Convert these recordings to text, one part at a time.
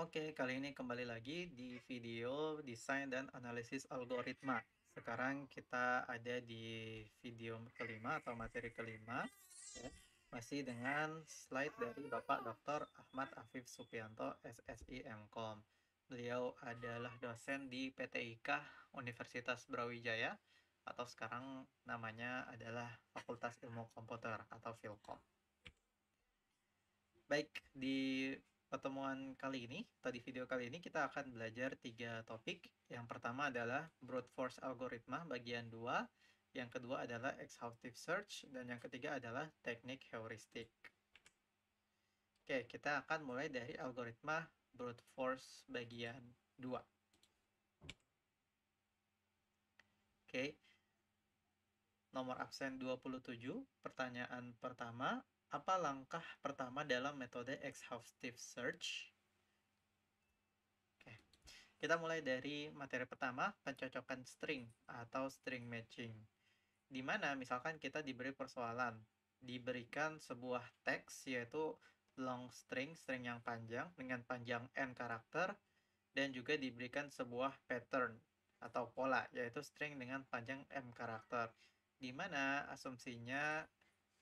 Oke, kali ini kembali lagi di video desain dan analisis algoritma. Sekarang kita ada di video kelima atau materi kelima, ya. masih dengan slide dari Bapak Dr. Ahmad Afif Supianto, SSI MKOM. Beliau adalah dosen di PTIK Universitas Brawijaya, atau sekarang namanya adalah Fakultas Ilmu Komputer atau Filkom. Baik, di pertemuan kali ini, tadi video kali ini kita akan belajar tiga topik. Yang pertama adalah brute force algoritma bagian 2, yang kedua adalah exhaustive search, dan yang ketiga adalah teknik heuristik. Oke, kita akan mulai dari algoritma brute force bagian 2. Oke, nomor absen 27, pertanyaan pertama, apa langkah pertama dalam metode exhaustive search? Oke. Kita mulai dari materi pertama, pencocokan string atau string matching. Di mana misalkan kita diberi persoalan, diberikan sebuah teks yaitu long string, string yang panjang dengan panjang n karakter dan juga diberikan sebuah pattern atau pola yaitu string dengan panjang m karakter. Di mana asumsinya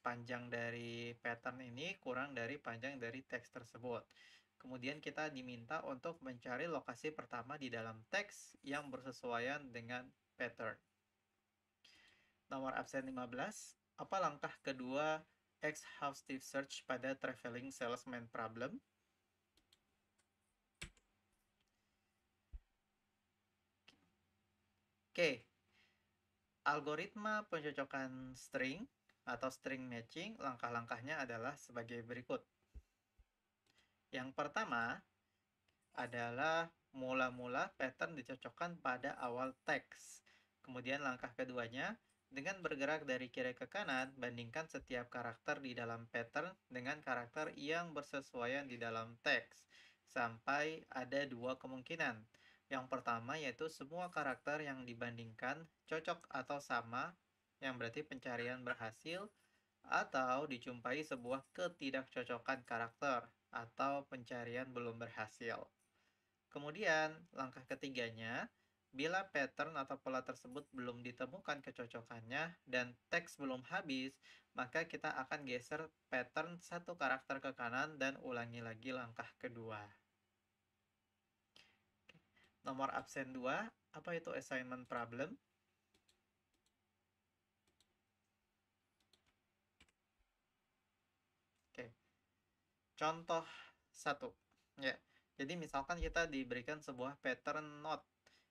panjang dari pattern ini kurang dari panjang dari teks tersebut. Kemudian kita diminta untuk mencari lokasi pertama di dalam teks yang bersesuaian dengan pattern. Nomor absen 15, apa langkah kedua exhaustive search pada traveling salesman problem? Oke, okay. algoritma pencocokan string atau string matching, langkah-langkahnya adalah sebagai berikut. Yang pertama adalah mula-mula pattern dicocokkan pada awal teks. Kemudian langkah keduanya, dengan bergerak dari kiri ke kanan, bandingkan setiap karakter di dalam pattern dengan karakter yang bersesuaian di dalam teks. Sampai ada dua kemungkinan. Yang pertama yaitu semua karakter yang dibandingkan cocok atau sama yang berarti pencarian berhasil atau dijumpai sebuah ketidakcocokan karakter atau pencarian belum berhasil. Kemudian, langkah ketiganya, bila pattern atau pola tersebut belum ditemukan kecocokannya dan teks belum habis, maka kita akan geser pattern satu karakter ke kanan dan ulangi lagi langkah kedua. Nomor absen 2, apa itu assignment problem? Contoh satu, ya. Jadi misalkan kita diberikan sebuah pattern note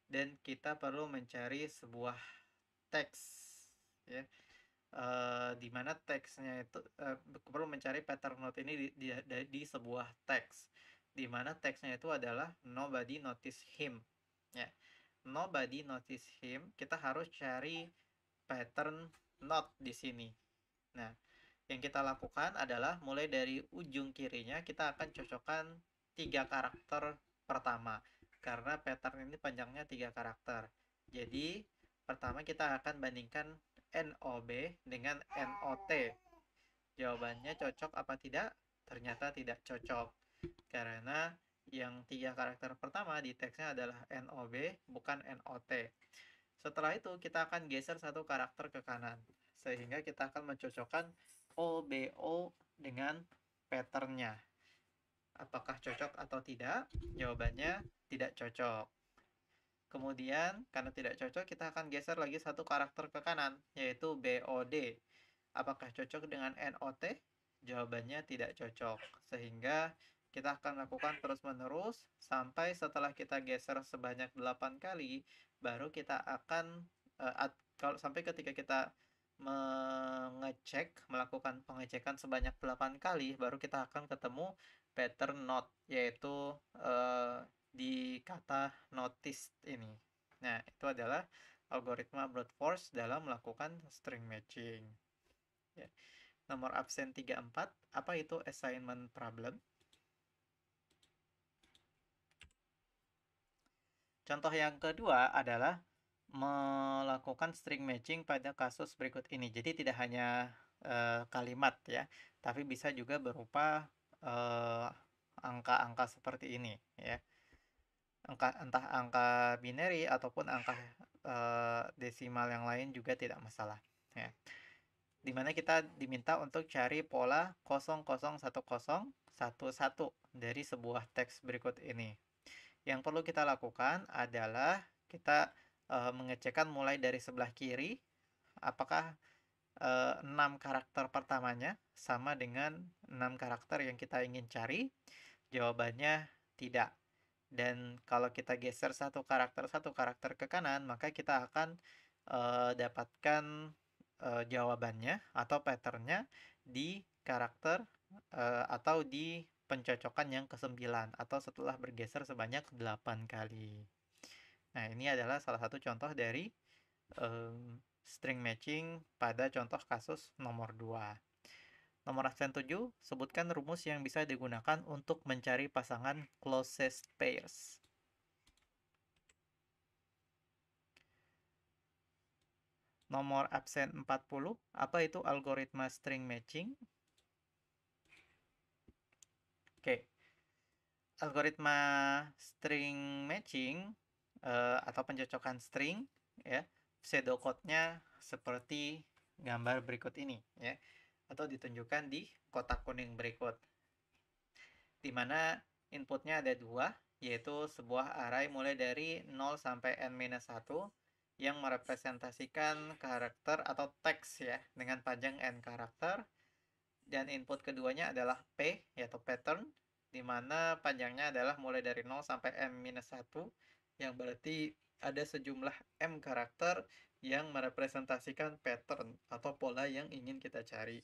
dan kita perlu mencari sebuah teks, ya. e, di mana teksnya itu e, perlu mencari pattern note ini di, di, di sebuah teks di mana teksnya itu adalah nobody notice him ya nobody notice him kita harus cari pattern not di sini nah yang kita lakukan adalah mulai dari ujung kirinya kita akan cocokkan tiga karakter pertama karena pattern ini panjangnya tiga karakter jadi pertama kita akan bandingkan NOB dengan NOT jawabannya cocok apa tidak ternyata tidak cocok karena yang tiga karakter pertama di teksnya adalah NOB bukan NOT setelah itu kita akan geser satu karakter ke kanan sehingga kita akan mencocokkan OBO dengan patternnya. Apakah cocok atau tidak? Jawabannya tidak cocok. Kemudian, karena tidak cocok, kita akan geser lagi satu karakter ke kanan, yaitu BOD. Apakah cocok dengan NOT? Jawabannya tidak cocok. Sehingga kita akan lakukan terus-menerus sampai setelah kita geser sebanyak 8 kali, baru kita akan, uh, at, kalau sampai ketika kita mengecek, melakukan pengecekan sebanyak 8 kali, baru kita akan ketemu pattern note, yaitu eh, di kata noticed ini. Nah, itu adalah algoritma brute force dalam melakukan string matching. Ya. Nomor absen 34, apa itu assignment problem? Contoh yang kedua adalah melakukan string matching pada kasus berikut ini. Jadi tidak hanya uh, kalimat ya, tapi bisa juga berupa eh, angka-angka uh, seperti ini ya. Angka, entah angka binary ataupun angka uh, desimal yang lain juga tidak masalah ya. Dimana kita diminta untuk cari pola 001011 dari sebuah teks berikut ini. Yang perlu kita lakukan adalah kita uh, mengecekkan mulai dari sebelah kiri apakah uh, karakter pertamanya sama dengan enam karakter yang kita ingin cari? Jawabannya tidak. Dan kalau kita geser satu karakter satu karakter ke kanan, maka kita akan uh, dapatkan uh, jawabannya atau patternnya di karakter uh, atau di pencocokan yang kesembilan atau setelah bergeser sebanyak delapan kali. Nah, ini adalah salah satu contoh dari um, string matching pada contoh kasus nomor 2. Nomor absen 7, sebutkan rumus yang bisa digunakan untuk mencari pasangan closest pairs. Nomor absen 40, apa itu algoritma string matching? Oke, okay. algoritma string matching Eh, atau pencocokan string ya pseudo code-nya seperti gambar berikut ini ya atau ditunjukkan di kotak kuning berikut di mana inputnya ada dua yaitu sebuah array mulai dari 0 sampai n-1 minus yang merepresentasikan karakter atau teks ya dengan panjang n karakter dan input keduanya adalah p yaitu pattern di mana panjangnya adalah mulai dari 0 sampai n-1 yang berarti ada sejumlah M karakter yang merepresentasikan pattern atau pola yang ingin kita cari.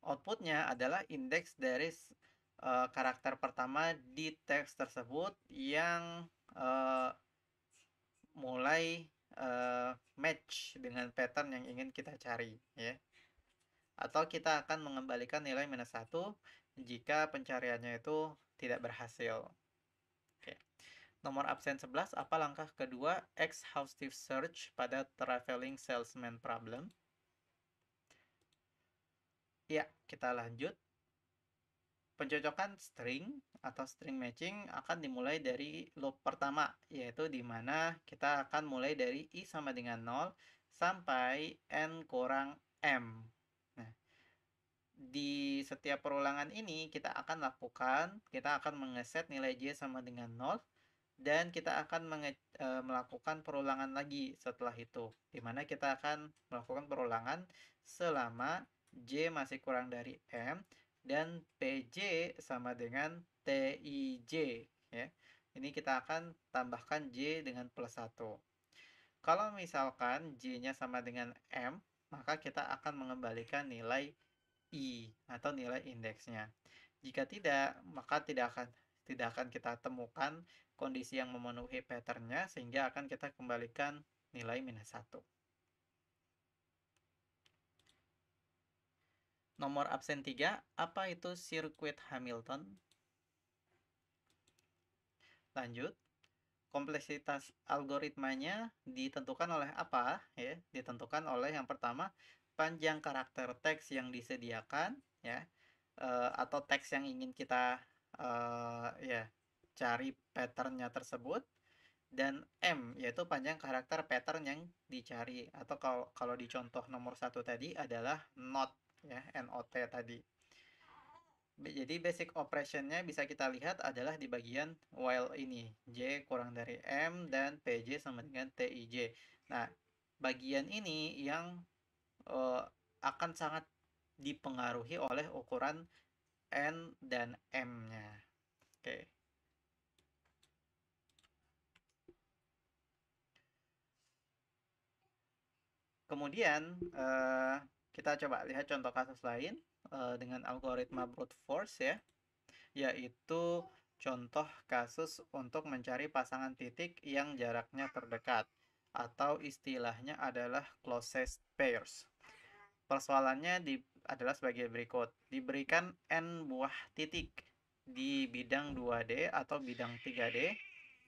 Outputnya adalah indeks dari uh, karakter pertama di teks tersebut yang uh, mulai uh, match dengan pattern yang ingin kita cari ya atau kita akan mengembalikan nilai minus satu jika pencariannya itu tidak berhasil. Oke. Nomor absen 11, apa langkah kedua exhaustive search pada traveling salesman problem? Ya, kita lanjut. Pencocokan string atau string matching akan dimulai dari loop pertama, yaitu di mana kita akan mulai dari i sama dengan 0 sampai n kurang m di setiap perulangan ini kita akan lakukan, kita akan mengeset nilai J sama dengan 0 dan kita akan menge, e, melakukan perulangan lagi setelah itu. di mana kita akan melakukan perulangan selama J masih kurang dari M dan PJ sama dengan TIJ. Ya. Ini kita akan tambahkan J dengan plus 1. Kalau misalkan J-nya sama dengan M, maka kita akan mengembalikan nilai i atau nilai indeksnya. Jika tidak, maka tidak akan tidak akan kita temukan kondisi yang memenuhi patternnya sehingga akan kita kembalikan nilai minus satu. Nomor absen 3, apa itu sirkuit Hamilton? Lanjut, kompleksitas algoritmanya ditentukan oleh apa? Ya, ditentukan oleh yang pertama panjang karakter teks yang disediakan ya uh, atau teks yang ingin kita uh, ya cari patternnya tersebut dan m yaitu panjang karakter pattern yang dicari atau kalau kalau di contoh nomor satu tadi adalah not ya not tadi jadi basic operationnya bisa kita lihat adalah di bagian while ini J kurang dari M dan PJ sama dengan TIJ nah bagian ini yang uh, akan sangat dipengaruhi oleh ukuran N dan M-nya. Oke. Okay. Kemudian eh, kita coba lihat contoh kasus lain eh, dengan algoritma brute force ya, yaitu contoh kasus untuk mencari pasangan titik yang jaraknya terdekat atau istilahnya adalah closest pairs. Persoalannya di, adalah sebagai berikut. Diberikan n buah titik di bidang 2D atau bidang 3D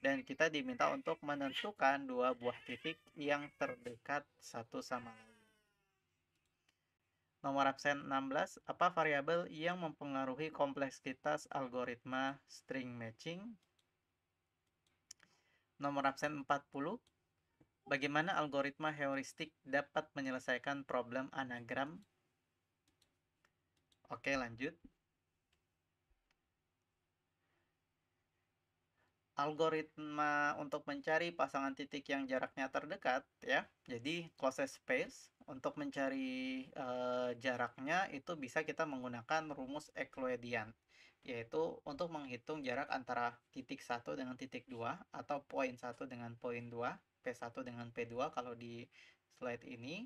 dan kita diminta untuk menentukan dua buah titik yang terdekat satu sama lain. Nomor absen 16, apa variabel yang mempengaruhi kompleksitas algoritma string matching? Nomor absen 40, Bagaimana algoritma heuristik dapat menyelesaikan problem anagram? Oke, lanjut. Algoritma untuk mencari pasangan titik yang jaraknya terdekat, ya. Jadi closest space untuk mencari e, jaraknya itu bisa kita menggunakan rumus Euclidean yaitu untuk menghitung jarak antara titik satu dengan titik dua atau poin satu dengan poin dua. P1 dengan P2 kalau di slide ini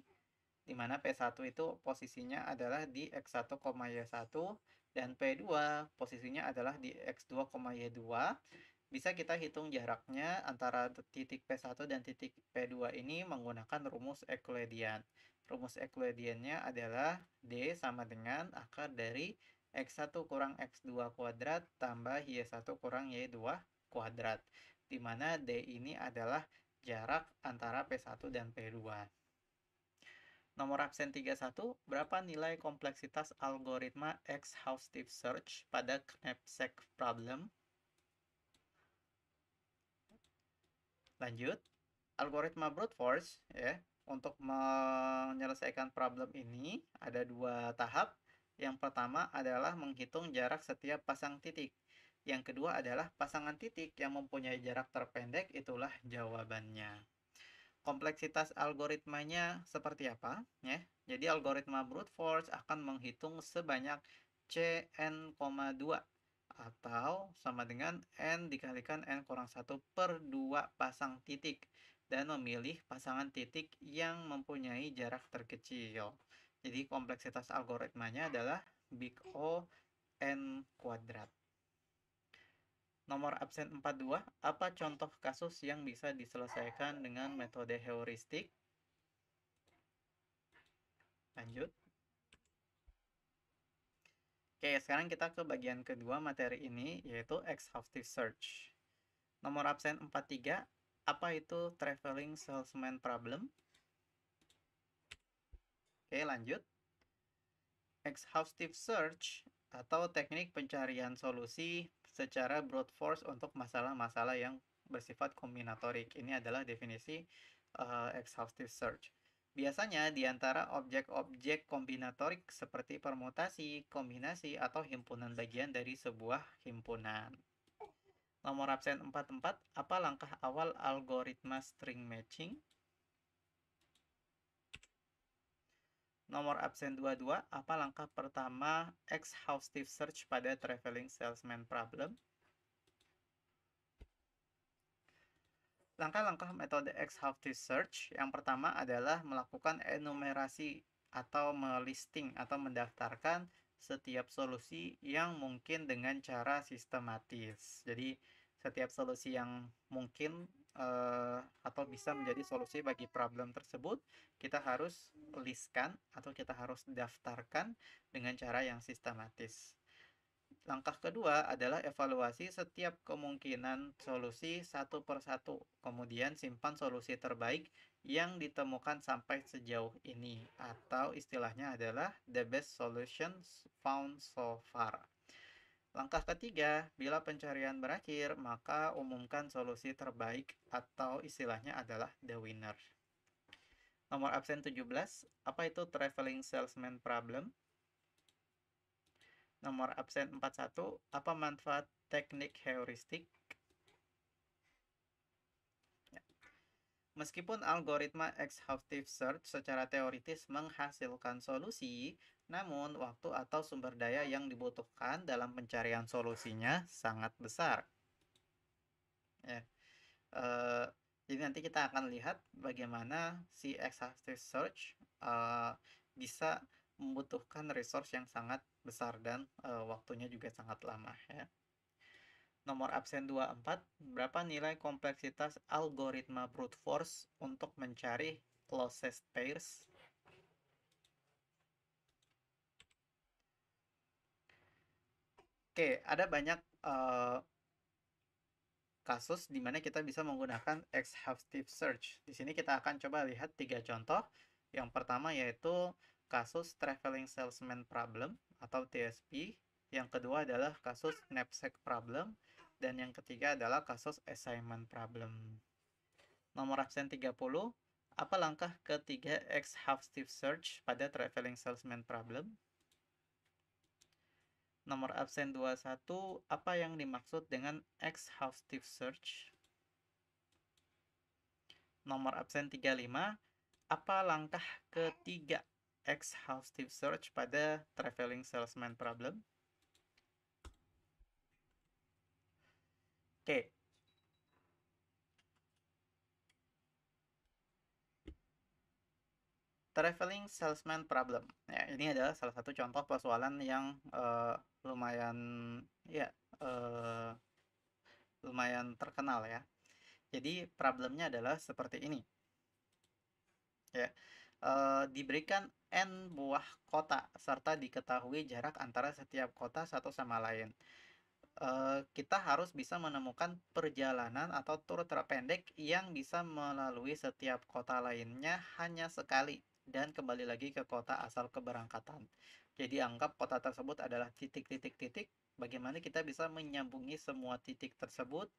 di mana P1 itu posisinya adalah di X1, Y1 dan P2 posisinya adalah di X2, Y2 bisa kita hitung jaraknya antara titik P1 dan titik P2 ini menggunakan rumus Euclidean. Rumus Euclideannya adalah D sama dengan akar dari X1 kurang X2 kuadrat tambah Y1 kurang Y2 kuadrat. di mana D ini adalah jarak antara P1 dan P2. Nomor absen 31, berapa nilai kompleksitas algoritma exhaustive search pada knapsack problem? Lanjut, algoritma brute force ya, untuk menyelesaikan problem ini ada dua tahap. Yang pertama adalah menghitung jarak setiap pasang titik. Yang kedua adalah pasangan titik yang mempunyai jarak terpendek itulah jawabannya. Kompleksitas algoritmanya seperti apa? Ya, jadi algoritma brute force akan menghitung sebanyak Cn,2 atau sama dengan N dikalikan N kurang 1 per 2 pasang titik dan memilih pasangan titik yang mempunyai jarak terkecil. Jadi kompleksitas algoritmanya adalah big O n kuadrat nomor absen 42, apa contoh kasus yang bisa diselesaikan dengan metode heuristik? Lanjut. Oke, sekarang kita ke bagian kedua materi ini, yaitu exhaustive search. Nomor absen 43, apa itu traveling salesman problem? Oke, lanjut. Exhaustive search atau teknik pencarian solusi secara brute force untuk masalah-masalah yang bersifat kombinatorik. Ini adalah definisi uh, exhaustive search. Biasanya di antara objek-objek kombinatorik seperti permutasi, kombinasi, atau himpunan bagian dari sebuah himpunan. Nomor absen 44, apa langkah awal algoritma string matching? nomor absen 22, apa langkah pertama exhaustive search pada traveling salesman problem? Langkah-langkah metode exhaustive search yang pertama adalah melakukan enumerasi atau melisting atau mendaftarkan setiap solusi yang mungkin dengan cara sistematis. Jadi, setiap solusi yang mungkin uh, atau bisa menjadi solusi bagi problem tersebut, kita harus listkan atau kita harus daftarkan dengan cara yang sistematis. Langkah kedua adalah evaluasi setiap kemungkinan solusi satu persatu, kemudian simpan solusi terbaik yang ditemukan sampai sejauh ini, atau istilahnya adalah the best solutions found so far. Langkah ketiga, bila pencarian berakhir, maka umumkan solusi terbaik atau istilahnya adalah the winner. Nomor absen 17, apa itu traveling salesman problem? Nomor absen 41, apa manfaat teknik heuristik? Ya. Meskipun algoritma exhaustive search secara teoritis menghasilkan solusi, namun, waktu atau sumber daya yang dibutuhkan dalam pencarian solusinya sangat besar. Ya. Uh, eh, jadi nanti kita akan lihat bagaimana si exhaustive search uh, bisa membutuhkan resource yang sangat besar dan uh, waktunya juga sangat lama ya. Nomor absen 24, berapa nilai kompleksitas algoritma brute force untuk mencari closest pairs Oke, ada banyak uh, kasus di mana kita bisa menggunakan exhaustive search. Di sini kita akan coba lihat tiga contoh. Yang pertama yaitu kasus traveling salesman problem atau TSP. Yang kedua adalah kasus knapsack problem. Dan yang ketiga adalah kasus assignment problem. Nomor absen 30, apa langkah ketiga exhaustive search pada traveling salesman problem? nomor absen 21 apa yang dimaksud dengan exhaustive search nomor absen 35 apa langkah ketiga exhaustive search pada traveling salesman problem oke okay. traveling salesman problem. Ya, ini adalah salah satu contoh persoalan yang uh, lumayan ya uh, lumayan terkenal ya. Jadi problemnya adalah seperti ini. Ya. Uh, diberikan n buah kota serta diketahui jarak antara setiap kota satu sama lain. Uh, kita harus bisa menemukan perjalanan atau tur terpendek yang bisa melalui setiap kota lainnya hanya sekali dan kembali lagi ke kota asal keberangkatan. Jadi anggap kota tersebut adalah titik-titik-titik bagaimana kita bisa menyambungi semua titik tersebut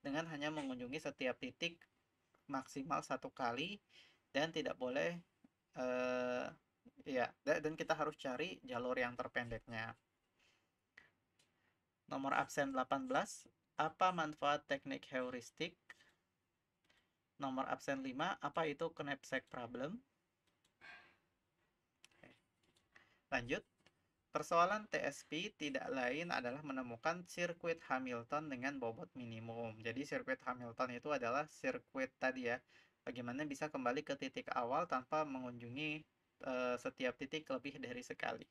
dengan hanya mengunjungi setiap titik maksimal satu kali dan tidak boleh uh, ya dan kita harus cari jalur yang terpendeknya. Nomor absen 18, apa manfaat teknik heuristik? Nomor absen 5, apa itu knapsack problem? Lanjut. Persoalan TSP tidak lain adalah menemukan sirkuit Hamilton dengan bobot minimum. Jadi sirkuit Hamilton itu adalah sirkuit tadi ya. Bagaimana bisa kembali ke titik awal tanpa mengunjungi e, setiap titik lebih dari sekali.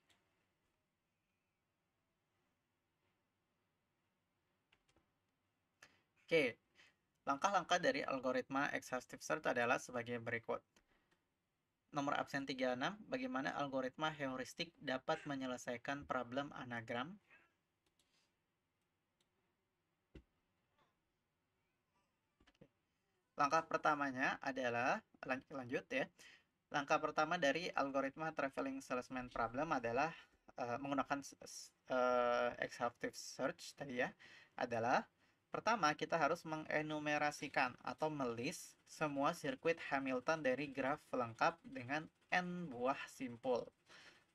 Oke, langkah-langkah dari algoritma exhaustive search adalah sebagai berikut nomor absen 36, bagaimana algoritma heuristik dapat menyelesaikan problem anagram? Langkah pertamanya adalah, lan lanjut ya, langkah pertama dari algoritma traveling salesman problem adalah uh, menggunakan uh, exhaustive search tadi ya, adalah Pertama, kita harus mengenumerasikan atau melis semua sirkuit Hamilton dari graf lengkap dengan n buah simpul.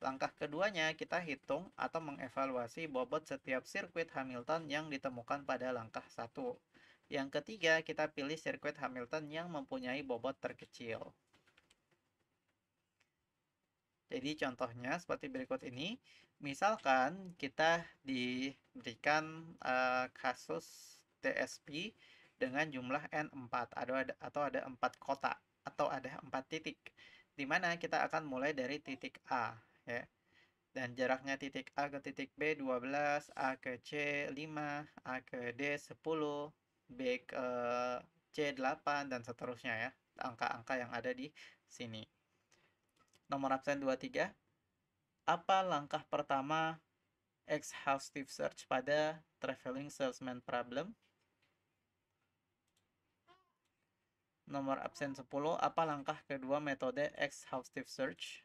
Langkah keduanya, kita hitung atau mengevaluasi bobot setiap sirkuit Hamilton yang ditemukan pada langkah 1. Yang ketiga, kita pilih sirkuit Hamilton yang mempunyai bobot terkecil. Jadi contohnya seperti berikut ini. Misalkan kita diberikan uh, kasus TSP dengan jumlah N4 atau ada, atau ada 4 kota atau ada 4 titik di mana kita akan mulai dari titik A ya. Dan jaraknya titik A ke titik B 12, A ke C 5, A ke D 10, B ke C 8 dan seterusnya ya. Angka-angka yang ada di sini. Nomor absen 23. Apa langkah pertama exhaustive search pada traveling salesman problem? nomor absen 10, apa langkah kedua metode exhaustive search?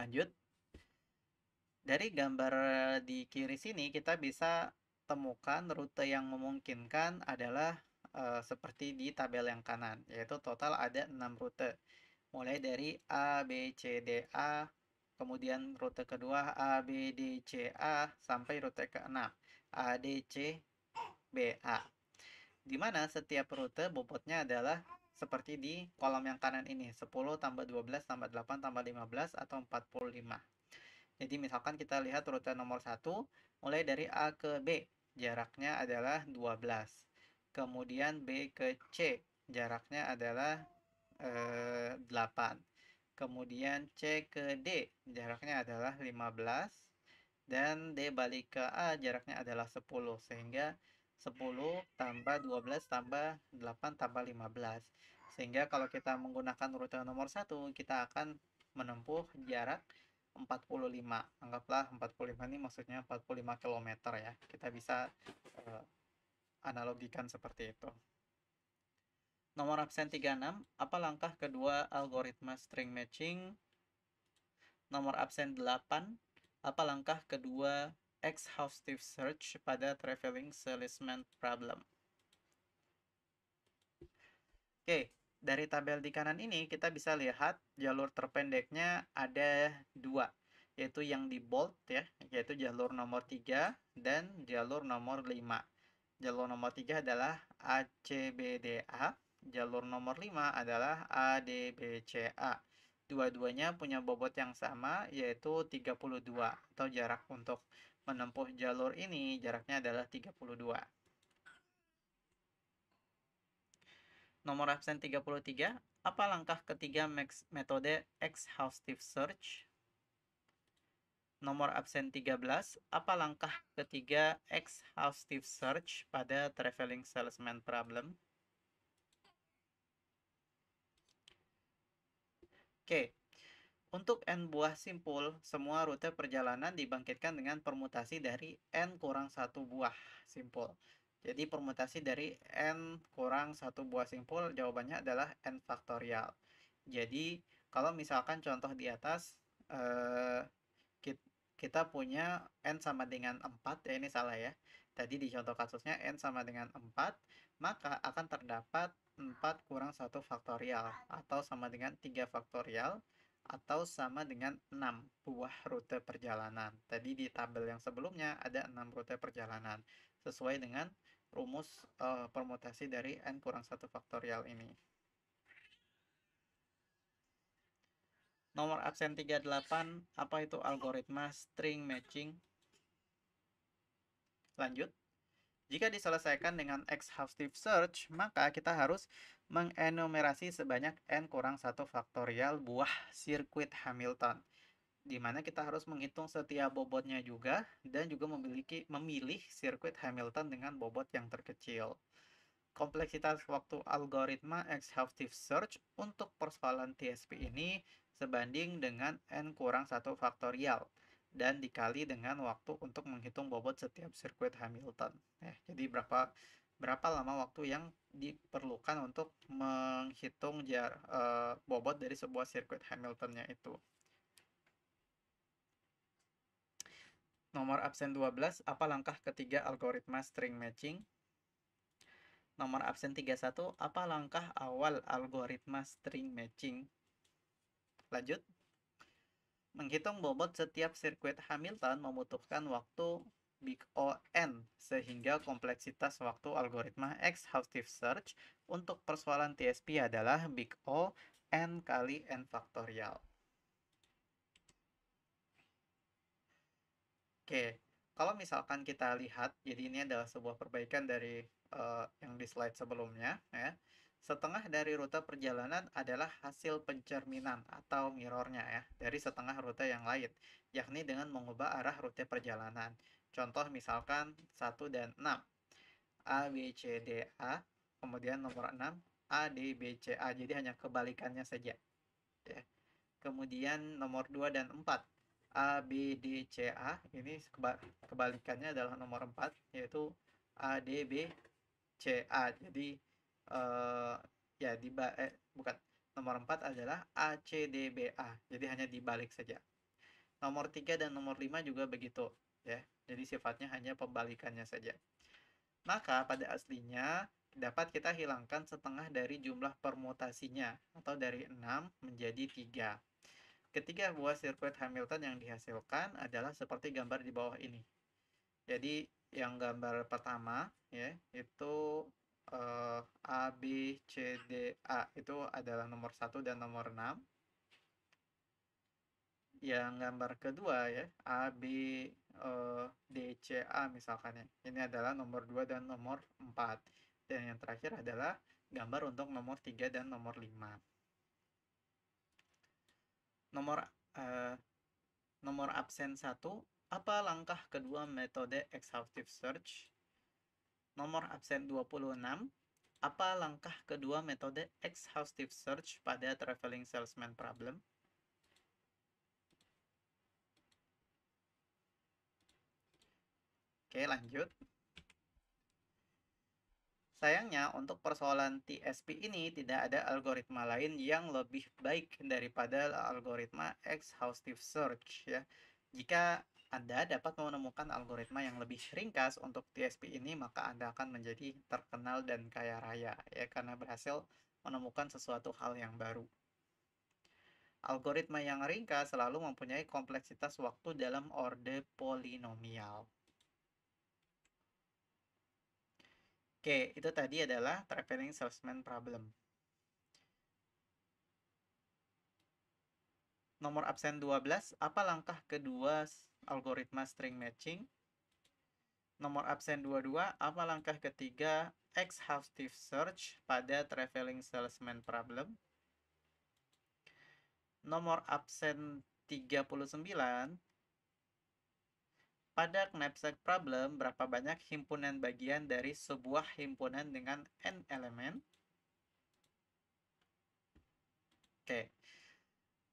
Lanjut. Dari gambar di kiri sini kita bisa temukan rute yang memungkinkan adalah e, seperti di tabel yang kanan, yaitu total ada 6 rute. Mulai dari A, B, C, D, A, kemudian rute kedua A, B, D, C, A, sampai rute ke-6, A, D, C, B, A di mana setiap rute bobotnya adalah seperti di kolom yang kanan ini 10 tambah 12 tambah 8 tambah 15 atau 45 jadi misalkan kita lihat rute nomor 1 mulai dari A ke B jaraknya adalah 12 kemudian B ke C jaraknya adalah eh, 8 kemudian C ke D jaraknya adalah 15 dan D balik ke A jaraknya adalah 10 sehingga 10 tambah 12 tambah 8 tambah 15 sehingga kalau kita menggunakan rute nomor 1 kita akan menempuh jarak 45 anggaplah 45 ini maksudnya 45 km ya kita bisa uh, analogikan seperti itu nomor absen 36 apa langkah kedua algoritma string matching nomor absen 8 apa langkah kedua exhaustive search pada traveling salesman problem. Oke, dari tabel di kanan ini kita bisa lihat jalur terpendeknya ada dua, yaitu yang di bold ya, yaitu jalur nomor 3 dan jalur nomor 5. Jalur nomor 3 adalah ACBDA, jalur nomor 5 adalah ADBCA. Dua-duanya punya bobot yang sama yaitu 32 atau jarak untuk menempuh jalur ini jaraknya adalah 32. Nomor absen 33, apa langkah ketiga metode exhaustive search? Nomor absen 13, apa langkah ketiga exhaustive search pada traveling salesman problem? Oke, untuk n buah simpul, semua rute perjalanan dibangkitkan dengan permutasi dari n kurang satu buah simpul. Jadi permutasi dari n kurang satu buah simpul jawabannya adalah n faktorial. Jadi kalau misalkan contoh di atas eh, kita punya n sama dengan 4, ya ini salah ya. Tadi di contoh kasusnya n sama dengan 4, maka akan terdapat 4 kurang satu faktorial atau sama dengan 3 faktorial atau sama dengan 6 buah rute perjalanan. Tadi di tabel yang sebelumnya ada 6 rute perjalanan sesuai dengan rumus uh, permutasi dari n kurang 1 faktorial ini. Nomor absen 38, apa itu algoritma string matching? Lanjut. Jika diselesaikan dengan exhaustive search, maka kita harus mengenumerasi sebanyak n kurang satu faktorial buah sirkuit Hamilton di mana kita harus menghitung setiap bobotnya juga dan juga memiliki memilih sirkuit Hamilton dengan bobot yang terkecil. Kompleksitas waktu algoritma exhaustive search untuk persoalan TSP ini sebanding dengan n kurang satu faktorial dan dikali dengan waktu untuk menghitung bobot setiap sirkuit Hamilton. Eh, jadi berapa berapa lama waktu yang diperlukan untuk menghitung jar, e, bobot dari sebuah sirkuit Hamiltonnya itu. Nomor absen 12, apa langkah ketiga algoritma string matching? Nomor absen 31, apa langkah awal algoritma string matching? Lanjut. Menghitung bobot setiap sirkuit Hamilton membutuhkan waktu big O n sehingga kompleksitas waktu algoritma exhaustive search untuk persoalan TSP adalah big O n kali n faktorial. Oke, kalau misalkan kita lihat, jadi ini adalah sebuah perbaikan dari uh, yang di slide sebelumnya ya. Setengah dari rute perjalanan adalah hasil pencerminan atau mirrornya ya dari setengah rute yang lain, yakni dengan mengubah arah rute perjalanan. Contoh misalkan 1 dan 6. A, B, C, D, A. Kemudian nomor 6, A, D, B, C, A. Jadi hanya kebalikannya saja. Ya. Kemudian nomor 2 dan 4. A, B, D, C, A. Ini kebalikannya adalah nomor 4, yaitu A, D, B, C, A. Jadi, uh, ya, di eh, bukan. Nomor 4 adalah A, C, D, B, A. Jadi hanya dibalik saja. Nomor 3 dan nomor 5 juga begitu ya. Jadi sifatnya hanya pembalikannya saja. Maka pada aslinya dapat kita hilangkan setengah dari jumlah permutasinya atau dari 6 menjadi 3. Ketiga buah sirkuit Hamilton yang dihasilkan adalah seperti gambar di bawah ini. Jadi yang gambar pertama ya itu uh, A B C D A itu adalah nomor 1 dan nomor 6 yang gambar kedua ya A, B, e, D, C, A misalkan ya. Ini adalah nomor 2 dan nomor 4. Dan yang terakhir adalah gambar untuk nomor 3 dan nomor 5. Nomor e, nomor absen 1, apa langkah kedua metode exhaustive search? Nomor absen 26, apa langkah kedua metode exhaustive search pada traveling salesman problem? Oke, lanjut. Sayangnya, untuk persoalan TSP ini tidak ada algoritma lain yang lebih baik daripada algoritma exhaustive search. ya. Jika Anda dapat menemukan algoritma yang lebih ringkas untuk TSP ini, maka Anda akan menjadi terkenal dan kaya raya, ya, karena berhasil menemukan sesuatu hal yang baru. Algoritma yang ringkas selalu mempunyai kompleksitas waktu dalam orde polinomial. Oke, itu tadi adalah traveling salesman problem. Nomor absen 12, apa langkah kedua algoritma string matching? Nomor absen 22, apa langkah ketiga exhaustive search pada traveling salesman problem? Nomor absen 39, pada knapsack problem, berapa banyak himpunan bagian dari sebuah himpunan dengan n elemen? Oke.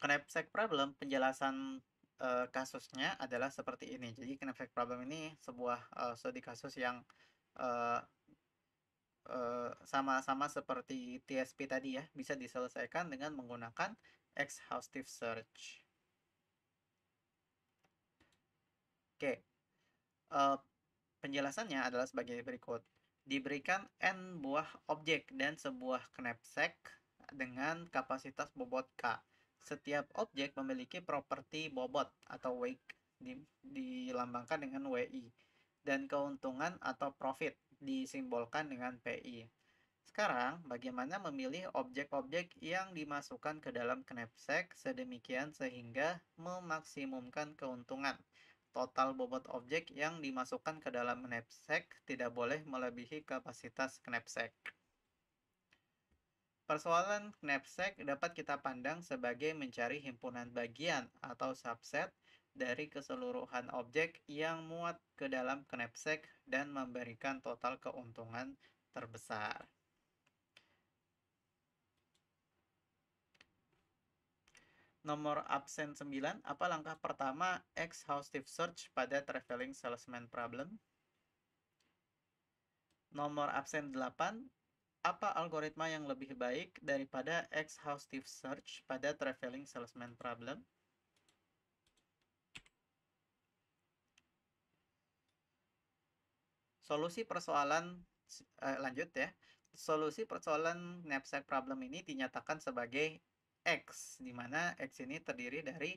Knapsack problem, penjelasan uh, kasusnya adalah seperti ini. Jadi knapsack problem ini sebuah uh, studi kasus yang eh, sama-sama uh, uh, seperti TSP tadi ya, bisa diselesaikan dengan menggunakan exhaustive search. Oke, okay uh, penjelasannya adalah sebagai berikut. Diberikan N buah objek dan sebuah knapsack dengan kapasitas bobot K. Setiap objek memiliki properti bobot atau weight di, dilambangkan dengan WI dan keuntungan atau profit disimbolkan dengan PI. Sekarang, bagaimana memilih objek-objek yang dimasukkan ke dalam knapsack sedemikian sehingga memaksimumkan keuntungan? total bobot objek yang dimasukkan ke dalam knapsack tidak boleh melebihi kapasitas knapsack. Persoalan knapsack dapat kita pandang sebagai mencari himpunan bagian atau subset dari keseluruhan objek yang muat ke dalam knapsack dan memberikan total keuntungan terbesar. nomor absen 9, apa langkah pertama exhaustive search pada traveling salesman problem? Nomor absen 8, apa algoritma yang lebih baik daripada exhaustive search pada traveling salesman problem? Solusi persoalan eh, lanjut ya. Solusi persoalan knapsack problem ini dinyatakan sebagai X, di mana X ini terdiri dari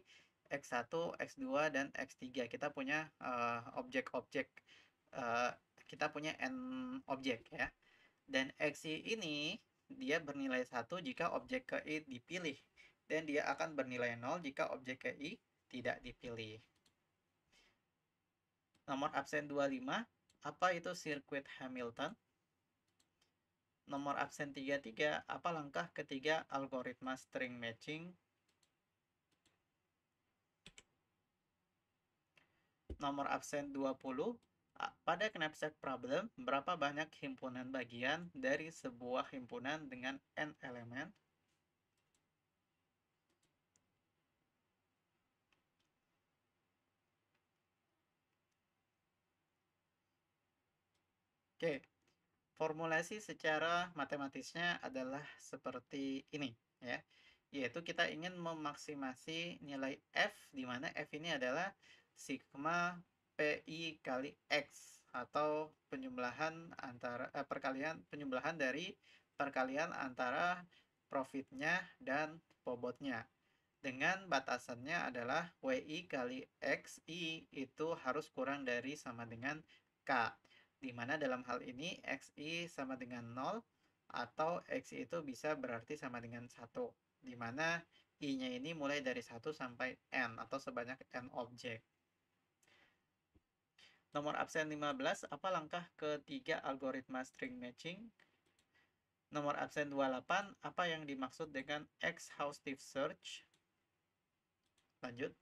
X1, X2, dan X3. Kita punya eh, objek-objek, uh, uh, kita punya N objek ya. Dan X ini dia bernilai 1 jika objek ke I dipilih. Dan dia akan bernilai 0 jika objek ke I tidak dipilih. Nomor absen 25, apa itu sirkuit Hamilton? nomor absen 33, apa langkah ketiga algoritma string matching? Nomor absen 20, pada knapsack problem, berapa banyak himpunan bagian dari sebuah himpunan dengan n elemen? Oke, okay formulasi secara matematisnya adalah seperti ini ya yaitu kita ingin memaksimasi nilai f di mana f ini adalah sigma pi kali x atau penjumlahan antara eh, perkalian penjumlahan dari perkalian antara profitnya dan bobotnya dengan batasannya adalah WI kali XI itu harus kurang dari sama dengan K di mana dalam hal ini xi sama dengan 0 atau xi itu bisa berarti sama dengan 1, di mana i-nya ini mulai dari 1 sampai n atau sebanyak n objek. Nomor absen 15, apa langkah ketiga algoritma string matching? Nomor absen 28, apa yang dimaksud dengan exhaustive search? Lanjut.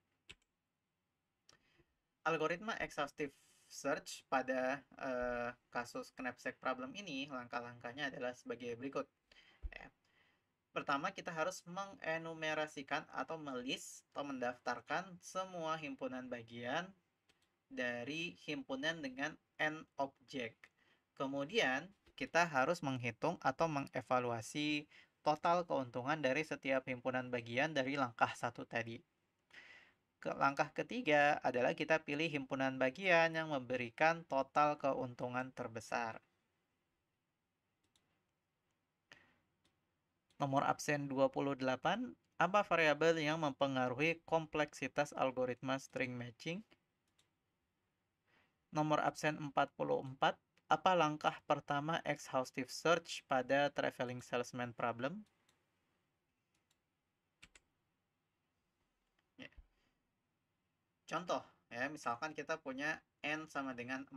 Algoritma exhaustive search pada uh, kasus knapsack problem ini, langkah-langkahnya adalah sebagai berikut. Ya. Pertama, kita harus mengenumerasikan atau melis atau mendaftarkan semua himpunan bagian dari himpunan dengan n objek. Kemudian, kita harus menghitung atau mengevaluasi total keuntungan dari setiap himpunan bagian dari langkah satu tadi. Ke langkah ketiga adalah kita pilih himpunan bagian yang memberikan total keuntungan terbesar. Nomor absen 28, apa variabel yang mempengaruhi kompleksitas algoritma string matching? Nomor absen 44, apa langkah pertama exhaustive search pada traveling salesman problem? Contoh, ya misalkan kita punya n sama dengan 4,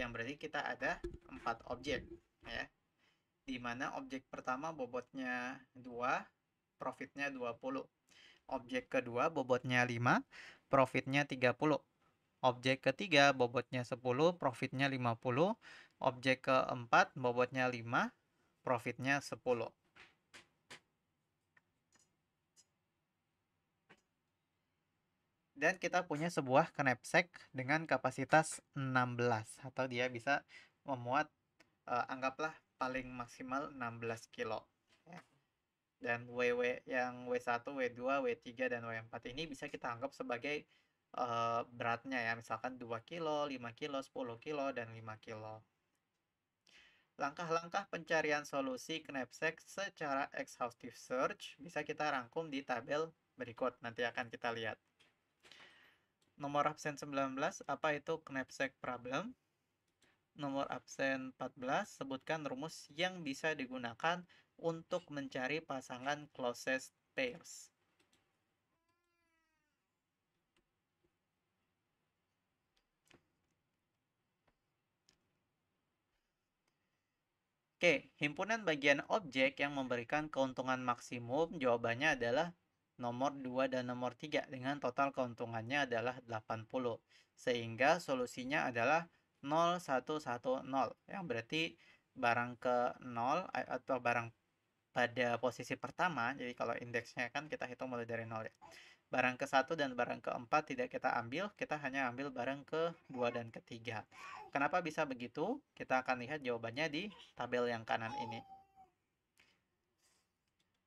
yang berarti kita ada 4 objek, ya. Di mana objek pertama bobotnya 2, profitnya 20. Objek kedua bobotnya 5, profitnya 30. Objek ketiga bobotnya 10, profitnya 50. Objek keempat bobotnya 5, profitnya 10. dan kita punya sebuah knapsack dengan kapasitas 16 atau dia bisa memuat uh, anggaplah paling maksimal 16 kilo ya. dan WW yang W1, W2, W3 dan W4 ini bisa kita anggap sebagai uh, beratnya ya misalkan 2 kilo, 5 kilo, 10 kilo dan 5 kilo Langkah-langkah pencarian solusi knapsack secara exhaustive search bisa kita rangkum di tabel berikut nanti akan kita lihat nomor absen 19 apa itu knapsack problem nomor absen 14 sebutkan rumus yang bisa digunakan untuk mencari pasangan closest pairs Oke, himpunan bagian objek yang memberikan keuntungan maksimum jawabannya adalah nomor 2 dan nomor 3 dengan total keuntungannya adalah 80. Sehingga solusinya adalah 0110 yang berarti barang ke 0 eh, atau barang pada posisi pertama, jadi kalau indeksnya kan kita hitung mulai dari 0 ya. Barang ke 1 dan barang ke 4 tidak kita ambil, kita hanya ambil barang ke 2 dan ke 3. Kenapa bisa begitu? Kita akan lihat jawabannya di tabel yang kanan ini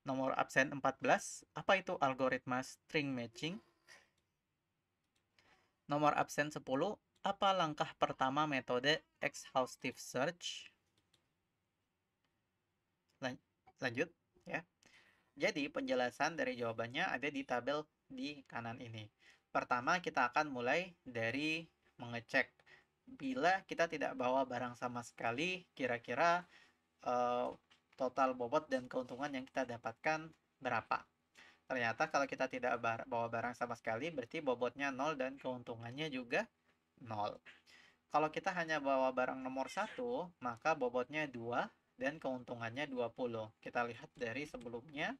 nomor absen 14. Apa itu algoritma string matching? Nomor absen 10. Apa langkah pertama metode exhaustive search? Lan lanjut ya. Jadi penjelasan dari jawabannya ada di tabel di kanan ini. Pertama kita akan mulai dari mengecek bila kita tidak bawa barang sama sekali kira-kira eh, total bobot dan keuntungan yang kita dapatkan berapa. Ternyata kalau kita tidak bawa barang sama sekali berarti bobotnya nol dan keuntungannya juga nol. Kalau kita hanya bawa barang nomor satu, maka bobotnya 2 dan keuntungannya 20. Kita lihat dari sebelumnya.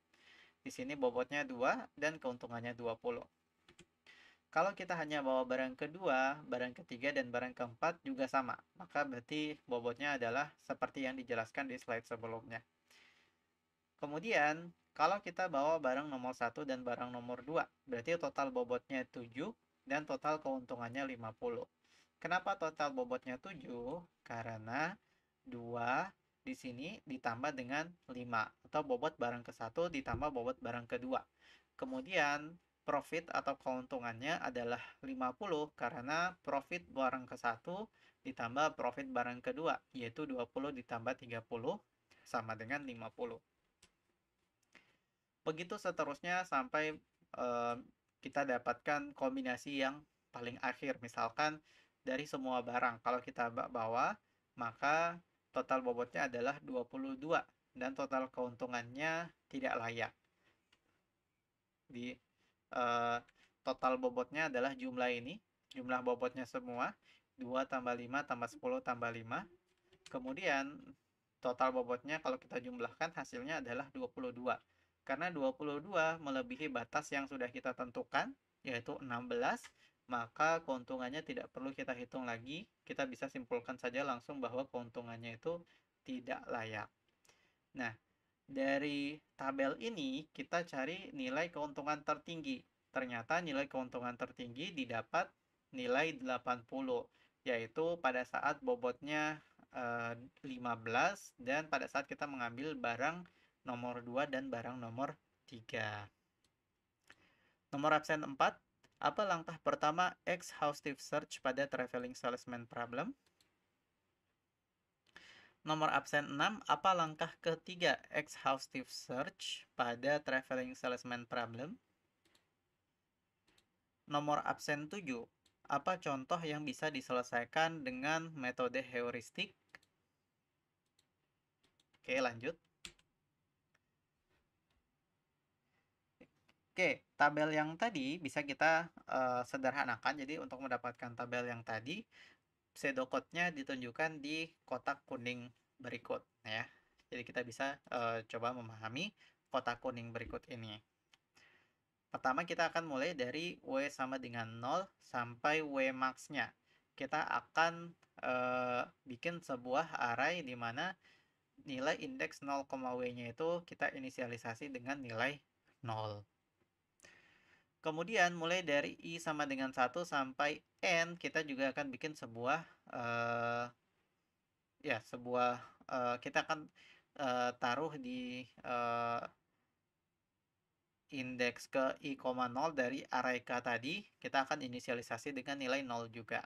Di sini bobotnya 2 dan keuntungannya 20. Kalau kita hanya bawa barang kedua, barang ketiga, dan barang keempat juga sama. Maka berarti bobotnya adalah seperti yang dijelaskan di slide sebelumnya. Kemudian, kalau kita bawa barang nomor 1 dan barang nomor 2, berarti total bobotnya 7 dan total keuntungannya 50. Kenapa total bobotnya 7? Karena 2 di sini ditambah dengan 5 atau bobot barang ke-1 ditambah bobot barang kedua. Kemudian profit atau keuntungannya adalah 50 karena profit barang ke-1 ditambah profit barang kedua yaitu 20 ditambah 30 sama dengan 50. Begitu seterusnya sampai eh, kita dapatkan kombinasi yang paling akhir misalkan dari semua barang kalau kita bawa maka total bobotnya adalah 22 dan total keuntungannya tidak layak di Eh, total bobotnya adalah jumlah ini jumlah bobotnya semua 2 tambah 5 tambah 10 tambah 5 kemudian total bobotnya kalau kita jumlahkan hasilnya adalah 22 karena 22 melebihi batas yang sudah kita tentukan yaitu 16 maka keuntungannya tidak perlu kita hitung lagi kita bisa simpulkan saja langsung bahwa keuntungannya itu tidak layak nah dari tabel ini kita cari nilai keuntungan tertinggi. Ternyata nilai keuntungan tertinggi didapat nilai 80, yaitu pada saat bobotnya eh, 15 dan pada saat kita mengambil barang nomor 2 dan barang nomor 3. Nomor absen 4, apa langkah pertama exhaustive search pada traveling salesman problem? Nomor absen 6, apa langkah ketiga exhaustive search pada traveling salesman problem? Nomor absen 7, apa contoh yang bisa diselesaikan dengan metode heuristik? Oke, lanjut. Oke, tabel yang tadi bisa kita uh, sederhanakan. Jadi, untuk mendapatkan tabel yang tadi, pseudocode-nya ditunjukkan di kotak kuning berikut ya. Jadi kita bisa uh, coba memahami kotak kuning berikut ini. Pertama kita akan mulai dari W sama dengan 0 sampai W max-nya. Kita akan uh, bikin sebuah array di mana nilai indeks 0, W-nya itu kita inisialisasi dengan nilai 0. Kemudian mulai dari I sama dengan 1 sampai N, kita juga akan bikin sebuah, uh, ya sebuah, uh, kita akan uh, taruh di uh, indeks ke I, 0 dari array K tadi, kita akan inisialisasi dengan nilai 0 juga.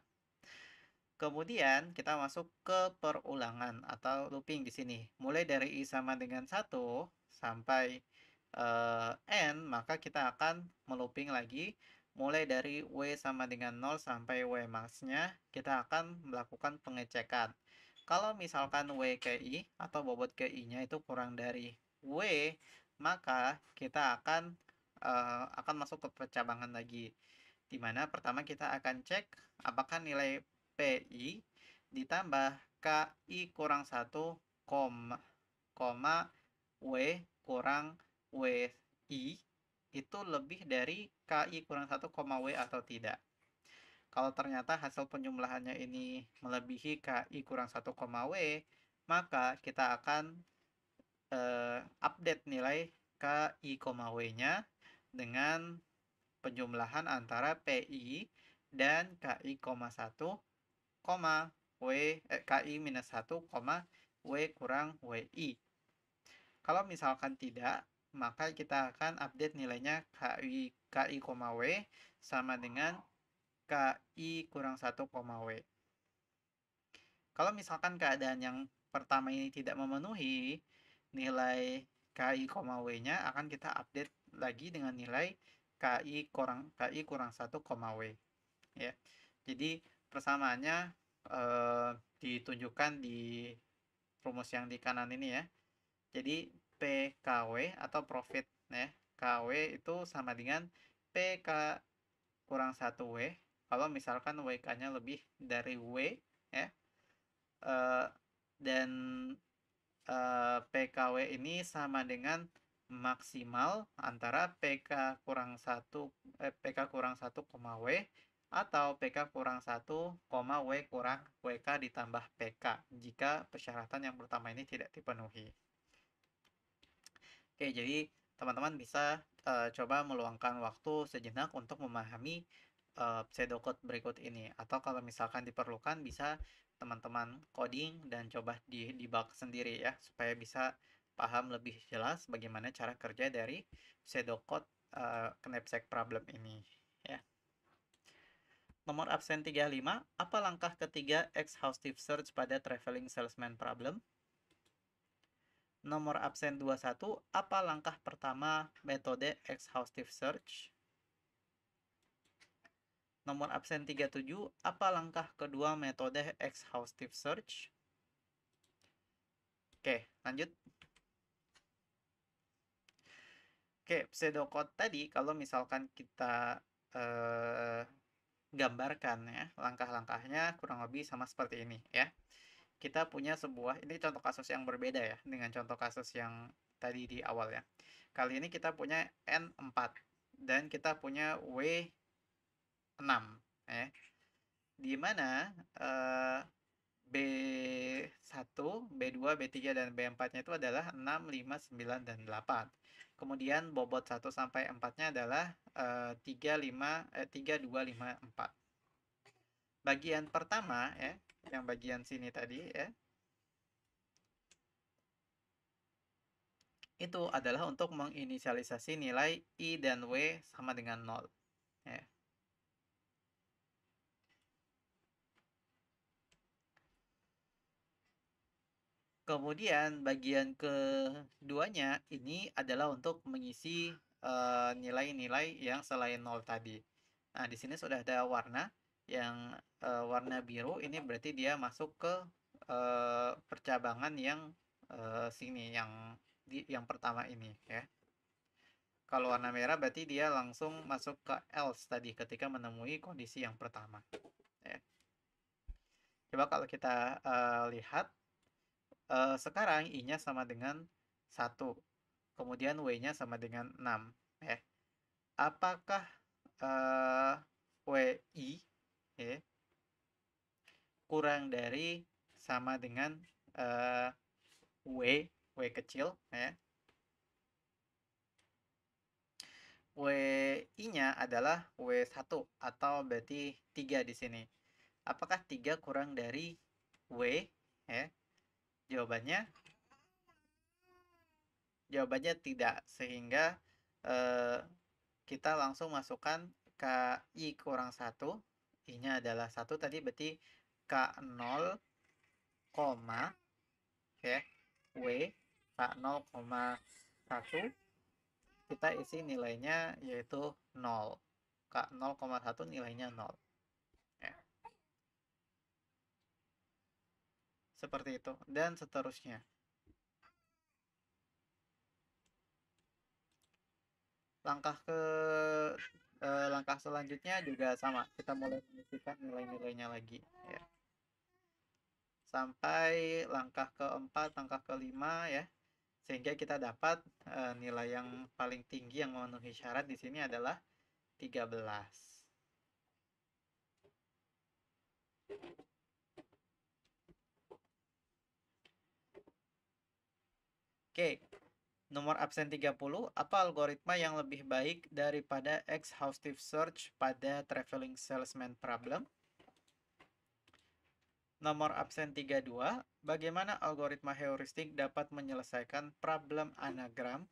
Kemudian kita masuk ke perulangan atau looping di sini. Mulai dari I sama dengan 1 sampai uh, n, maka kita akan meluping lagi mulai dari W sama dengan 0 sampai W maxnya kita akan melakukan pengecekan. Kalau misalkan W ke I atau bobot ke I-nya itu kurang dari W, maka kita akan uh, akan masuk ke percabangan lagi. Di mana pertama kita akan cek apakah nilai PI ditambah KI kurang satu koma, koma W kurang Wi i itu lebih dari ki kurang 1, w atau tidak. Kalau ternyata hasil penjumlahannya ini melebihi ki kurang 1, w, maka kita akan uh, update nilai ki, w-nya dengan penjumlahan antara pi dan ki, 1, w eh, ki minus 1, w kurang wi. Kalau misalkan tidak, maka kita akan update nilainya KI, KI, W sama dengan KI kurang 1, W. Kalau misalkan keadaan yang pertama ini tidak memenuhi, nilai KI, W-nya akan kita update lagi dengan nilai KI kurang, KI kurang 1, W. Ya. Jadi persamaannya eh, ditunjukkan di rumus yang di kanan ini ya. Jadi PKW atau profit ya. KW itu sama dengan PK kurang 1W. Kalau misalkan WK-nya lebih dari W ya. Uh, dan uh, eh, PKW ini sama dengan maksimal antara PK kurang 1 eh, PK kurang 1, W atau PK kurang 1, W kurang WK ditambah PK jika persyaratan yang pertama ini tidak dipenuhi. Oke, jadi teman-teman bisa uh, coba meluangkan waktu sejenak untuk memahami uh, eh, pseudocode berikut ini. Atau kalau misalkan diperlukan bisa teman-teman coding dan coba di debug sendiri ya supaya bisa paham lebih jelas bagaimana cara kerja dari pseudocode uh, eh, knapsack problem ini ya. Nomor absen 35, apa langkah ketiga exhaustive search pada traveling salesman problem? nomor absen 21, apa langkah pertama metode exhaustive search? Nomor absen 37, apa langkah kedua metode exhaustive search? Oke, lanjut. Oke, pseudocode tadi kalau misalkan kita eh, gambarkan ya, langkah-langkahnya kurang lebih sama seperti ini ya kita punya sebuah ini contoh kasus yang berbeda ya dengan contoh kasus yang tadi di awal ya. Kali ini kita punya N4 dan kita punya W6 ya. Di mana eh, B1, B2, B3 dan B4-nya itu adalah 6, 5, 9 dan 8. Kemudian bobot 1 sampai 4-nya adalah eh, 3 5 eh, 3 2 5 4. Bagian pertama ya, yang bagian sini tadi ya. Itu adalah untuk menginisialisasi nilai I dan W sama dengan 0. Ya. Kemudian bagian keduanya ini adalah untuk mengisi eh, nilai-nilai uh, yang selain nol tadi. Nah, di sini sudah ada warna yang uh, warna biru ini berarti dia masuk ke uh, percabangan yang uh, sini yang di yang pertama ini ya. Kalau warna merah berarti dia langsung masuk ke else tadi ketika menemui kondisi yang pertama. Ya. Coba kalau kita uh, lihat uh, sekarang i-nya sama dengan satu, kemudian w-nya sama dengan 6 ya. Apakah uh, wi ya kurang dari sama dengan uh, w w kecil ya WI-nya adalah W1 atau berarti tiga di sini. Apakah tiga kurang dari W? Ya. Jawabannya Jawabannya tidak sehingga uh, kita langsung masukkan ke I kurang satu I-nya adalah 1 tadi berarti K0, koma, okay, W K0, 1 kita isi nilainya yaitu 0. K0,1 nilainya 0. Ya. Seperti itu. Dan seterusnya. Langkah ke eh, langkah selanjutnya juga sama kita mulai mengisikan nilai-nilainya lagi ya sampai langkah keempat langkah kelima ya sehingga kita dapat eh, nilai yang paling tinggi yang memenuhi syarat di sini adalah 13 Oke, nomor absen 30, apa algoritma yang lebih baik daripada exhaustive search pada traveling salesman problem? Nomor absen 32, bagaimana algoritma heuristik dapat menyelesaikan problem anagram?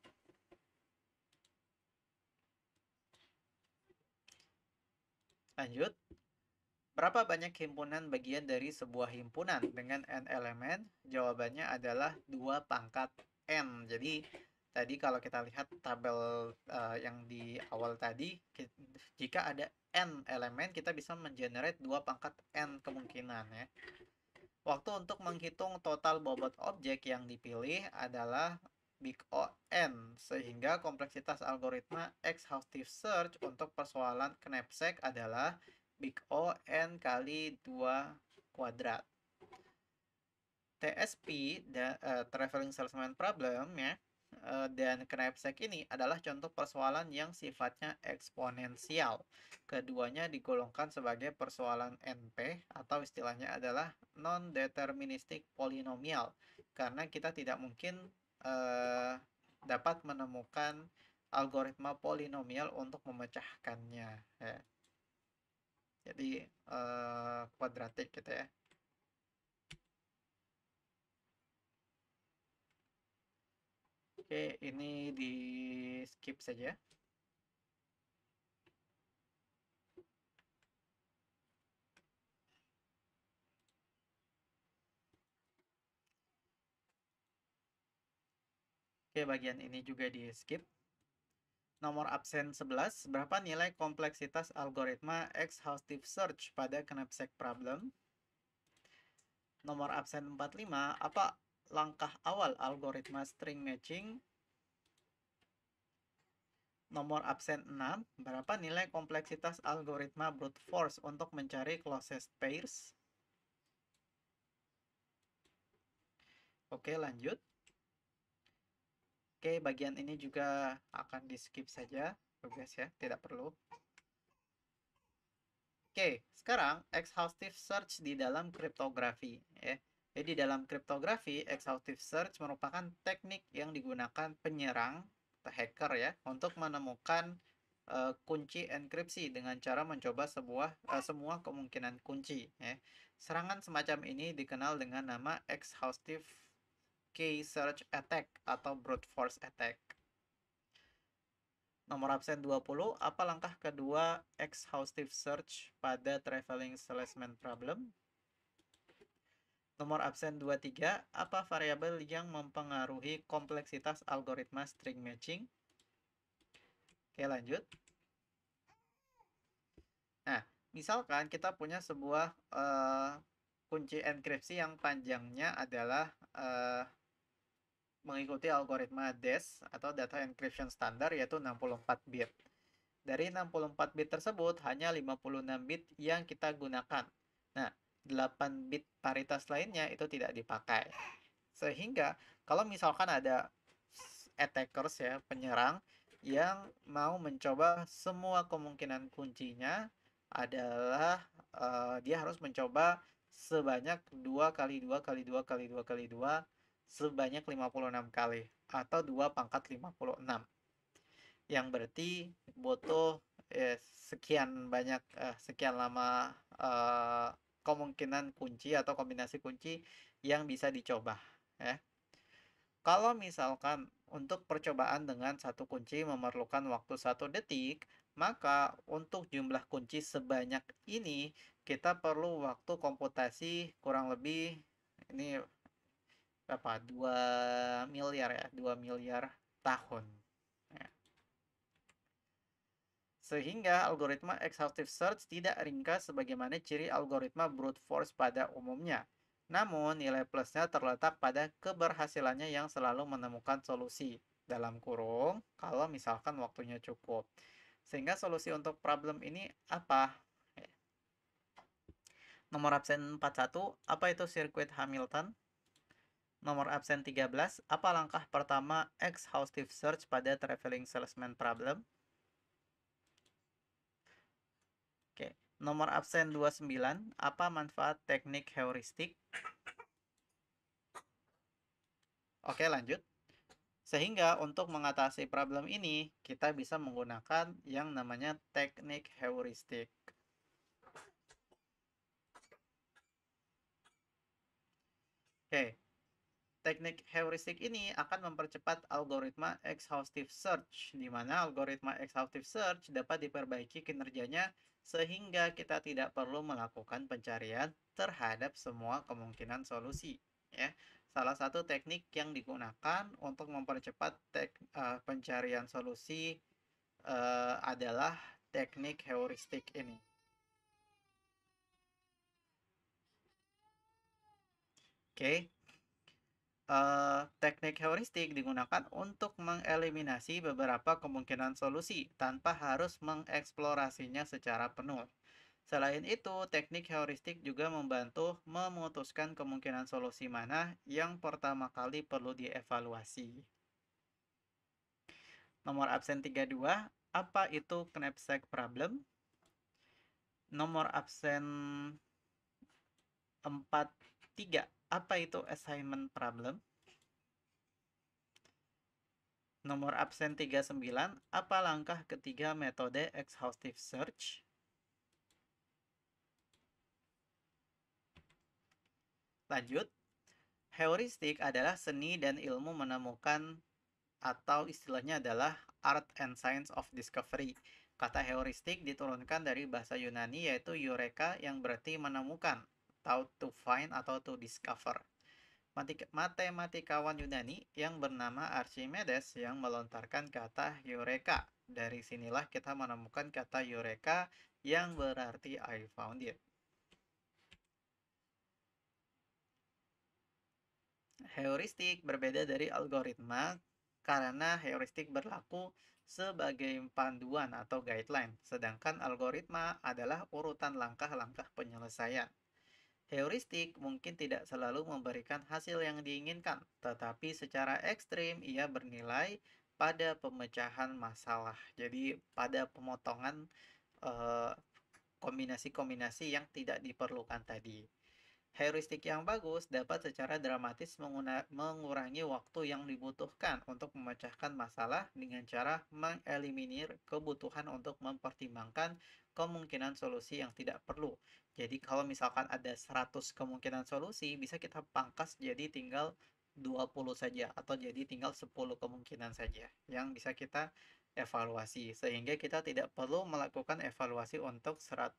Lanjut. Berapa banyak himpunan bagian dari sebuah himpunan dengan n elemen? Jawabannya adalah 2 pangkat n. Jadi tadi kalau kita lihat tabel uh, yang di awal tadi jika ada n elemen kita bisa mengenerate dua pangkat n kemungkinan ya waktu untuk menghitung total bobot objek yang dipilih adalah big O n sehingga kompleksitas algoritma exhaustive search untuk persoalan knapsack adalah big O n kali dua kuadrat TSP da, uh, traveling salesman problem ya Eh, dan knapsack ini adalah contoh persoalan yang sifatnya eksponensial. Keduanya digolongkan sebagai persoalan NP atau istilahnya adalah non-deterministic polinomial karena kita tidak mungkin uh, dapat menemukan algoritma polinomial untuk memecahkannya. Ya. Jadi eh, kuadratik gitu ya. Oke, ini di skip saja. Oke, bagian ini juga di skip. Nomor absen 11, berapa nilai kompleksitas algoritma exhaustive search pada knapsack problem? Nomor absen 45, apa langkah awal algoritma string matching nomor absen 6, berapa nilai kompleksitas algoritma brute force untuk mencari closest pairs? Oke, lanjut. Oke, bagian ini juga akan di-skip saja, guys ya, tidak perlu. Oke, sekarang exhaustive search di dalam kriptografi ya. Jadi dalam kriptografi, exhaustive search merupakan teknik yang digunakan penyerang atau hacker ya untuk menemukan uh, kunci enkripsi dengan cara mencoba sebuah uh, semua kemungkinan kunci ya. Serangan semacam ini dikenal dengan nama exhaustive key search attack atau brute force attack. Nomor absen 20, apa langkah kedua exhaustive search pada traveling salesman problem? nomor absen 23, apa variabel yang mempengaruhi kompleksitas algoritma string matching? Oke, lanjut. Nah, misalkan kita punya sebuah uh, kunci enkripsi yang panjangnya adalah uh, mengikuti algoritma DES atau Data Encryption Standard yaitu 64 bit. Dari 64 bit tersebut, hanya 56 bit yang kita gunakan. Nah, 8 bit paritas lainnya itu tidak dipakai. Sehingga kalau misalkan ada attackers ya, penyerang yang mau mencoba semua kemungkinan kuncinya adalah uh, dia harus mencoba sebanyak 2 kali 2 kali 2 kali 2 kali 2 sebanyak 56 kali atau 2 pangkat 56 yang berarti butuh eh, sekian banyak eh, sekian lama eh, kemungkinan kunci atau kombinasi kunci yang bisa dicoba ya. Kalau misalkan untuk percobaan dengan satu kunci memerlukan waktu satu detik, maka untuk jumlah kunci sebanyak ini kita perlu waktu komputasi kurang lebih ini berapa 2 miliar ya 2 miliar tahun Sehingga algoritma exhaustive search tidak ringkas sebagaimana ciri algoritma brute force pada umumnya. Namun, nilai plusnya terletak pada keberhasilannya yang selalu menemukan solusi dalam kurung kalau misalkan waktunya cukup. Sehingga solusi untuk problem ini apa? Nomor absen 41, apa itu sirkuit Hamilton? Nomor absen 13, apa langkah pertama exhaustive search pada traveling salesman problem? Nomor absen 29, apa manfaat teknik heuristik? Oke, lanjut. Sehingga untuk mengatasi problem ini, kita bisa menggunakan yang namanya teknik heuristik. Oke, Teknik heuristik ini akan mempercepat algoritma exhaustive search, di mana algoritma exhaustive search dapat diperbaiki kinerjanya sehingga kita tidak perlu melakukan pencarian terhadap semua kemungkinan solusi. Ya, salah satu teknik yang digunakan untuk mempercepat tek, uh, pencarian solusi uh, adalah teknik heuristik ini. Oke, Eh, teknik heuristik digunakan untuk mengeliminasi beberapa kemungkinan solusi tanpa harus mengeksplorasinya secara penuh. Selain itu, teknik heuristik juga membantu memutuskan kemungkinan solusi mana yang pertama kali perlu dievaluasi. Nomor absen 32, apa itu knapsack problem? Nomor absen 43, apa itu assignment problem? Nomor absen 39, apa langkah ketiga metode exhaustive search? Lanjut, heuristik adalah seni dan ilmu menemukan atau istilahnya adalah art and science of discovery. Kata heuristik diturunkan dari bahasa Yunani yaitu eureka yang berarti menemukan atau to find atau to discover. Matematikawan Yunani yang bernama Archimedes yang melontarkan kata Eureka. Dari sinilah kita menemukan kata Eureka yang berarti I found it. Heuristik berbeda dari algoritma karena heuristik berlaku sebagai panduan atau guideline, sedangkan algoritma adalah urutan langkah-langkah penyelesaian. Heuristik mungkin tidak selalu memberikan hasil yang diinginkan, tetapi secara ekstrim ia bernilai pada pemecahan masalah. Jadi pada pemotongan eh, kombinasi-kombinasi yang tidak diperlukan tadi. Heuristik yang bagus dapat secara dramatis mengurangi waktu yang dibutuhkan untuk memecahkan masalah dengan cara mengeliminir kebutuhan untuk mempertimbangkan kemungkinan solusi yang tidak perlu. Jadi kalau misalkan ada 100 kemungkinan solusi, bisa kita pangkas jadi tinggal 20 saja atau jadi tinggal 10 kemungkinan saja yang bisa kita evaluasi sehingga kita tidak perlu melakukan evaluasi untuk 100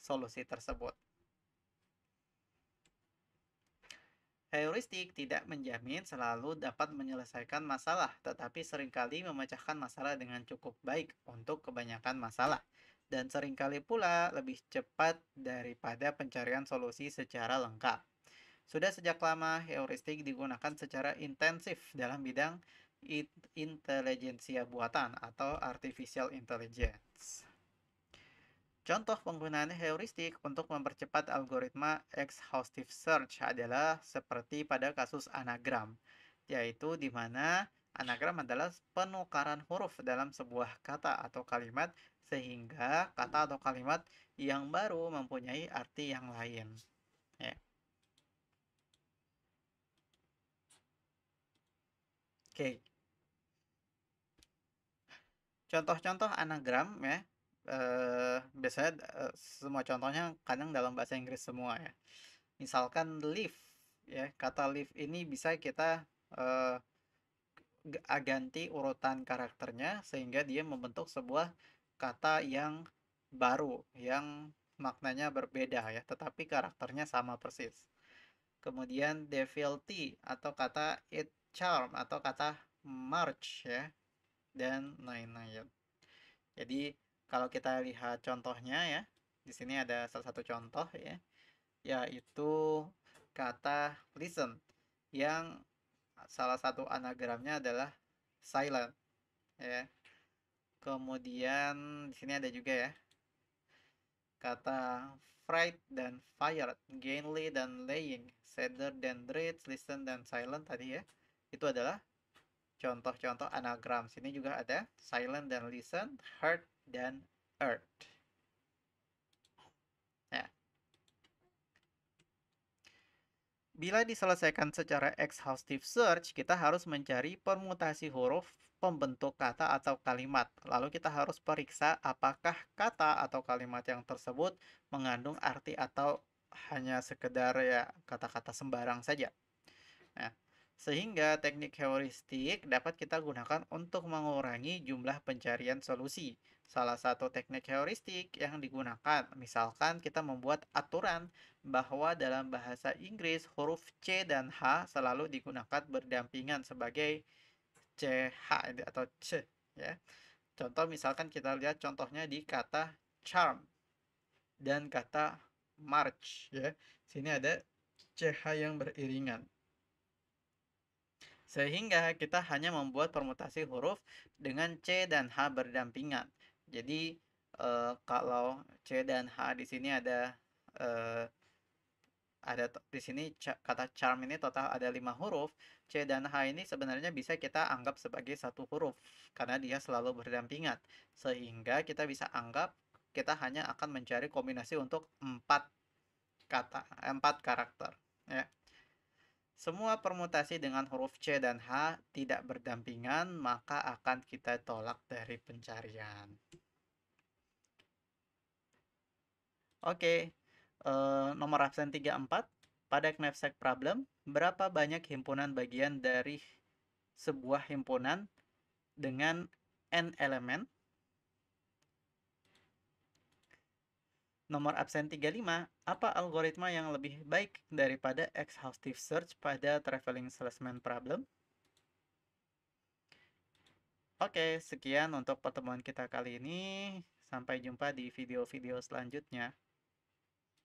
solusi tersebut. Heuristik tidak menjamin selalu dapat menyelesaikan masalah, tetapi seringkali memecahkan masalah dengan cukup baik untuk kebanyakan masalah, dan seringkali pula lebih cepat daripada pencarian solusi secara lengkap. Sudah sejak lama, heuristik digunakan secara intensif dalam bidang intelijensia buatan atau artificial intelligence. Contoh penggunaan heuristik untuk mempercepat algoritma exhaustive search adalah seperti pada kasus anagram, yaitu di mana anagram adalah penukaran huruf dalam sebuah kata atau kalimat sehingga kata atau kalimat yang baru mempunyai arti yang lain. Ya. Oke. Contoh-contoh anagram ya uh, biasanya uh, semua contohnya kadang dalam bahasa Inggris semua ya. Misalkan live ya, kata live ini bisa kita uh, ganti urutan karakternya sehingga dia membentuk sebuah kata yang baru yang maknanya berbeda ya, tetapi karakternya sama persis. Kemudian devilty atau kata it charm atau kata march ya dan lain-lain. Jadi kalau kita lihat contohnya ya, di sini ada salah satu contoh ya, yaitu kata listen yang salah satu anagramnya adalah silent ya. Kemudian di sini ada juga ya kata fright dan fired, gainly dan laying, sadder dan dread, listen dan silent tadi ya. Itu adalah contoh-contoh anagram. Sini juga ada silent dan listen, hurt dan earth. Nah. Bila diselesaikan secara exhaustive search, kita harus mencari permutasi huruf pembentuk kata atau kalimat. Lalu kita harus periksa apakah kata atau kalimat yang tersebut mengandung arti atau hanya sekedar ya kata-kata sembarang saja. Nah, sehingga teknik heuristik dapat kita gunakan untuk mengurangi jumlah pencarian solusi. Salah satu teknik heuristik yang digunakan, misalkan kita membuat aturan bahwa dalam bahasa Inggris huruf C dan H selalu digunakan berdampingan sebagai CH atau C ya. Contoh misalkan kita lihat contohnya di kata charm dan kata march ya. Sini ada CH yang beriringan. Sehingga kita hanya membuat permutasi huruf dengan C dan H berdampingan. Jadi eh, kalau C dan H di sini ada eh, ada di sini kata charm ini total ada lima huruf c dan h ini sebenarnya bisa kita anggap sebagai satu huruf karena dia selalu berdampingan sehingga kita bisa anggap kita hanya akan mencari kombinasi untuk empat kata eh, empat karakter ya semua permutasi dengan huruf C dan H tidak berdampingan, maka akan kita tolak dari pencarian. Oke, uh, nomor absen 34. Pada knapsack problem, berapa banyak himpunan bagian dari sebuah himpunan dengan n elemen nomor absen 35, apa algoritma yang lebih baik daripada exhaustive search pada traveling salesman problem? Oke, sekian untuk pertemuan kita kali ini. Sampai jumpa di video-video selanjutnya.